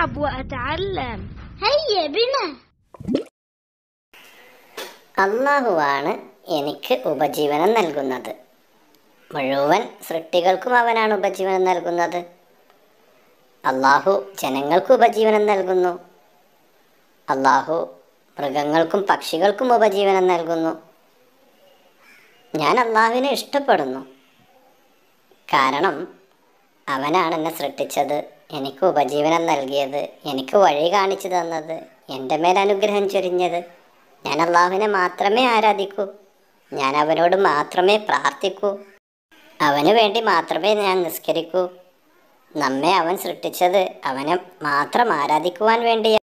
ألعب وأتعلم هيا بنا الله അള്ളാഹുവാണ് എനിക്ക് ഉപജീവനം നൽകുന്നത് മുഴുവൻ സൃഷ്ടികൾക്കും അവനാണ് ഉപജീവനം നൽകുന്നത് അള്ളാഹു ജനങ്ങൾക്ക് ഉപജീവനം നൽകുന്നു അള്ളാഹു മൃഗങ്ങൾക്കും പക്ഷികൾക്കും ഉപജീവനം നൽകുന്നു ഞാൻ അള്ളാഹുവിനെ ഇഷ്ടപ്പെടുന്നു കാരണം അവനാണ് എന്നെ സൃഷ്ടിച്ചത് എനിക്ക് ഉപജീവനം നൽകിയത് എനിക്ക് വഴി കാണിച്ചു തന്നത് എൻ്റെ മേൽ അനുഗ്രഹം ചൊരിഞ്ഞത് ഞാൻ അള്ളാഹുവിനെ മാത്രമേ ആരാധിക്കൂ ഞാൻ അവനോട് മാത്രമേ പ്രാർത്ഥിക്കൂ അവന് വേണ്ടി മാത്രമേ ഞാൻ നിസ്കരിക്കൂ നമ്മെ അവൻ സൃഷ്ടിച്ചത് അവനെ മാത്രം ആരാധിക്കുവാൻ വേണ്ടിയാണ്